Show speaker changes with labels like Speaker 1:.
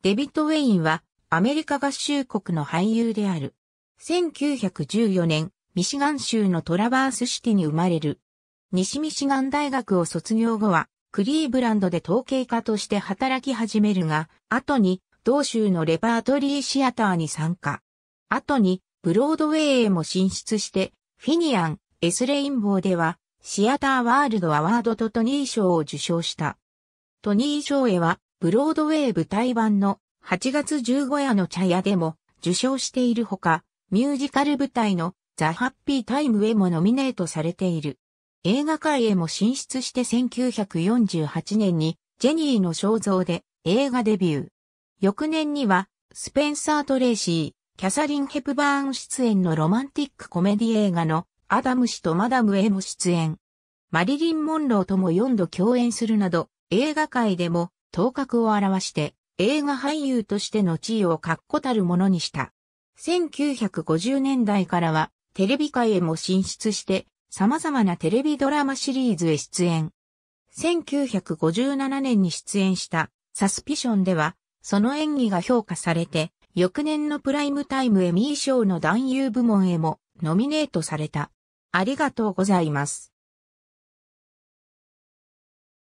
Speaker 1: デビッド・ウェインはアメリカ合衆国の俳優である。1914年、ミシガン州のトラバースシティに生まれる。西ミシガン大学を卒業後は、クリーブランドで統計家として働き始めるが、後に同州のレパートリーシアターに参加。後にブロードウェイへも進出して、フィニアン、エスレインボーでは、シアターワールドアワードとトニー賞を受賞した。トニー賞へは、ブロードウェイ舞台版の8月15夜の茶屋でも受賞しているほか、ミュージカル舞台のザ・ハッピータイムへもノミネートされている。映画界へも進出して1948年にジェニーの肖像で映画デビュー。翌年にはスペンサー・トレーシー、キャサリン・ヘプバーン出演のロマンティックコメディ映画のアダム氏とマダムへも出演。マリリン・モンローとも4度共演するなど映画界でも頭角を表して映画俳優としての地位を確固たるものにした。1950年代からはテレビ界へも進出して様々なテレビドラマシリーズへ出演。1957年に出演したサスピションではその演技が評価されて翌年のプライムタイムエミー賞の男優部門へもノミネートされた。ありがとうございます。